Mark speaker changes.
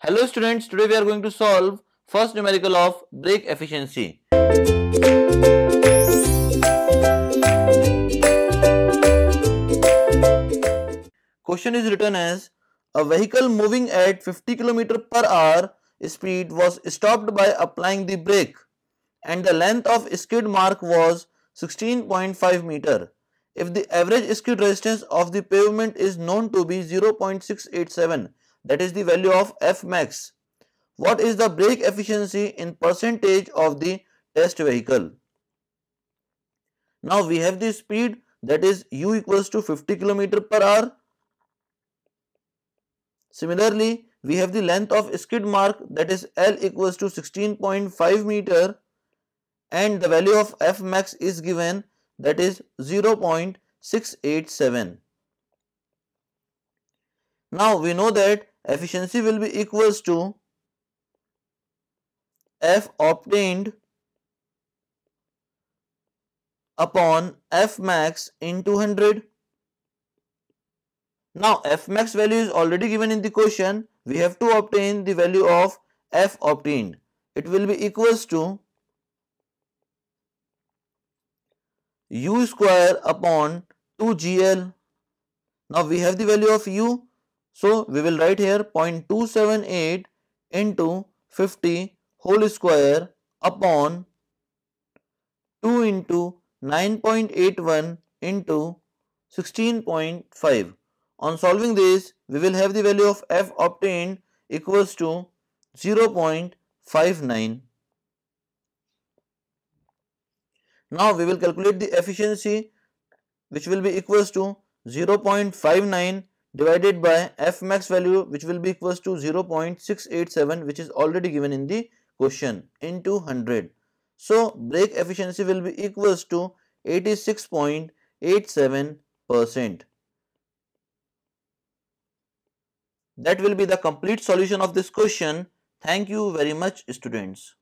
Speaker 1: Hello students, today we are going to solve first numerical of brake efficiency. Question is written as a vehicle moving at 50 km per hour speed was stopped by applying the brake and the length of skid mark was 16.5 meter. If the average skid resistance of the pavement is known to be 0.687 that is the value of F max. What is the brake efficiency in percentage of the test vehicle? Now we have the speed that is u equals to 50 km per hour. Similarly, we have the length of skid mark that is L equals to 16.5 meter and the value of F max is given that is 0.687. Now we know that efficiency will be equals to F obtained upon F max in 200. Now F max value is already given in the question. We have to obtain the value of F obtained. It will be equals to U square upon 2GL. Now we have the value of U so we will write here 0.278 into 50 whole square upon 2 into 9.81 into 16.5. On solving this, we will have the value of f obtained equals to 0.59. Now we will calculate the efficiency which will be equals to 0.59 divided by f max value which will be equals to 0.687 which is already given in the question into 100. So, brake efficiency will be equals to 86.87 percent. That will be the complete solution of this question. Thank you very much students.